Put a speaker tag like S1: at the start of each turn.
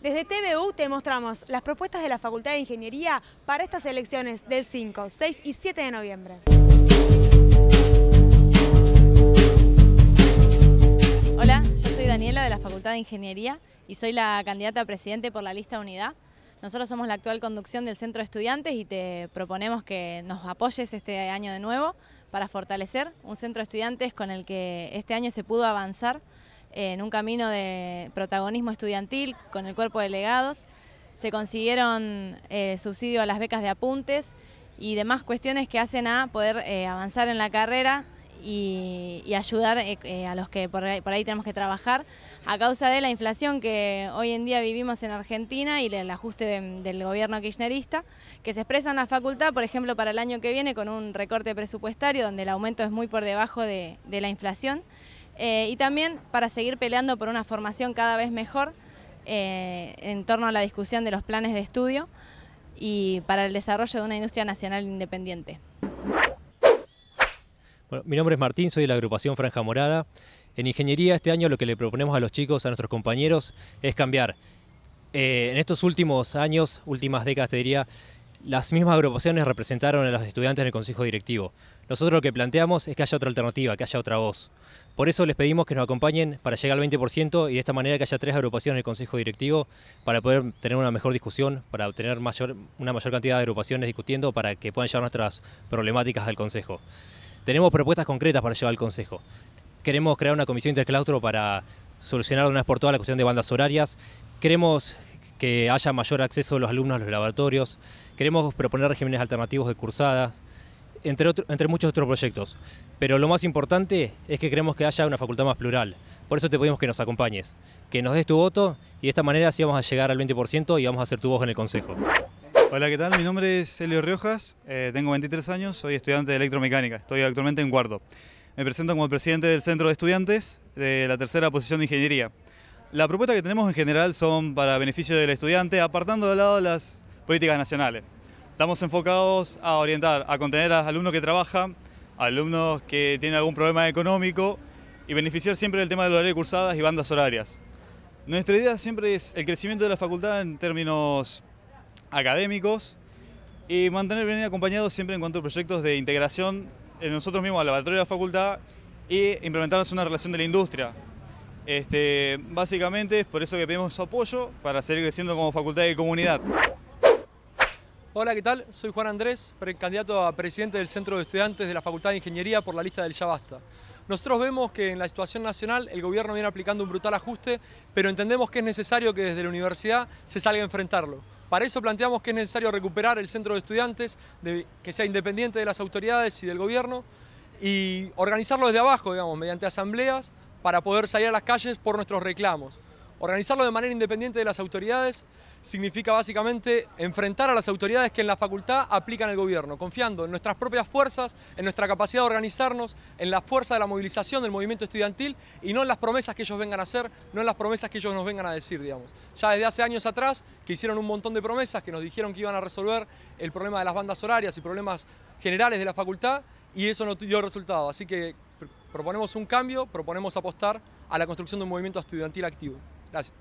S1: Desde TVU te mostramos las propuestas de la Facultad de Ingeniería para estas elecciones del 5, 6 y 7 de noviembre. Hola, yo soy Daniela de la Facultad de Ingeniería y soy la candidata a presidente por la lista Unidad. Nosotros somos la actual conducción del Centro de Estudiantes y te proponemos que nos apoyes este año de nuevo para fortalecer un Centro de Estudiantes con el que este año se pudo avanzar eh, en un camino de protagonismo estudiantil con el cuerpo de legados. Se consiguieron eh, subsidio a las becas de apuntes y demás cuestiones que hacen a poder eh, avanzar en la carrera y, ayudar eh, eh, a los que por ahí, tenemos que trabajar a causa de la inflación que hoy en día vivimos en Argentina y el ajuste del gobierno kirchnerista, que se expresa en la facultad, por ejemplo, para el año que viene con un recorte presupuestario donde el aumento es muy por debajo de, la inflación. Eh, y también para seguir peleando por una formación cada vez mejor en torno a la discusión de los planes de estudio y para el desarrollo de una industria nacional independiente
S2: mi nombre es Martín, soy de la agrupación Franja Morada. En ingeniería este año lo que le proponemos a los chicos, a nuestros compañeros, es cambiar. Eh, en estos últimos años, últimas décadas te diría, las mismas agrupaciones representaron a los estudiantes en el consejo directivo. Nosotros lo que planteamos es que haya otra alternativa, que haya otra voz. Por eso les pedimos que nos acompañen para llegar al 20% y de esta manera que haya tres agrupaciones en el consejo directivo para poder tener una mejor discusión, para obtener una mayor cantidad de agrupaciones discutiendo para que puedan llevar nuestras problemáticas al consejo tenemos propuestas concretas para llevar al Consejo. Queremos crear una comisión interclaustro para solucionar una vez por todas la cuestión de bandas horarias. Queremos que haya mayor acceso de los alumnos a los laboratorios. Queremos proponer regímenes alternativos de cursada, entre, entre muchos otros proyectos. Pero lo más importante es que queremos que haya una facultad más plural. Por eso te pedimos que nos acompañes, que nos des tu voto y de esta manera sí vamos a llegar al 20% y vamos a hacer tu voz en el Consejo.
S3: Hola, ¿qué tal? Mi nombre es Elio Riojas, eh, tengo 23 años, soy estudiante de electromecánica, estoy actualmente en cuarto. Me presento como presidente del Centro de Estudiantes de la tercera posición de Ingeniería. La propuesta que tenemos en general son para beneficio del estudiante, apartando de lado las políticas nacionales. Estamos enfocados a orientar, a contener a alumnos que trabajan, alumnos que tienen algún problema económico y beneficiar siempre del tema de horario de cursadas y bandas horarias. Nuestra idea siempre es el crecimiento de la facultad en términos académicos y mantener bien acompañados siempre en cuanto a proyectos de integración en nosotros mismos al laboratorio de la facultad y implementarnos una relación de la industria. Este, básicamente es por eso que pedimos su apoyo para seguir creciendo como facultad y comunidad.
S4: Hola, ¿qué tal? Soy Juan Andrés, candidato a presidente del Centro de Estudiantes de la Facultad de Ingeniería por la lista del Ya Basta. Nosotros vemos que en la situación nacional el gobierno viene aplicando un brutal ajuste, pero entendemos que es necesario que desde la universidad se salga a enfrentarlo. Para eso planteamos que es necesario recuperar el centro de estudiantes, que sea independiente de las autoridades y del gobierno, y organizarlo desde abajo, digamos, mediante asambleas, para poder salir a las calles por nuestros reclamos. Organizarlo de manera independiente de las autoridades significa básicamente enfrentar a las autoridades que en la facultad aplican el gobierno, confiando en nuestras propias fuerzas, en nuestra capacidad de organizarnos, en la fuerza de la movilización del movimiento estudiantil y no en las promesas que ellos vengan a hacer, no en las promesas que ellos nos vengan a decir, digamos. Ya desde hace años atrás, que hicieron un montón de promesas, que nos dijeron que iban a resolver el problema de las bandas horarias y problemas generales de la facultad, y eso no dio resultado. Así que proponemos un cambio, proponemos apostar a la construcción de un movimiento estudiantil activo. Gracias.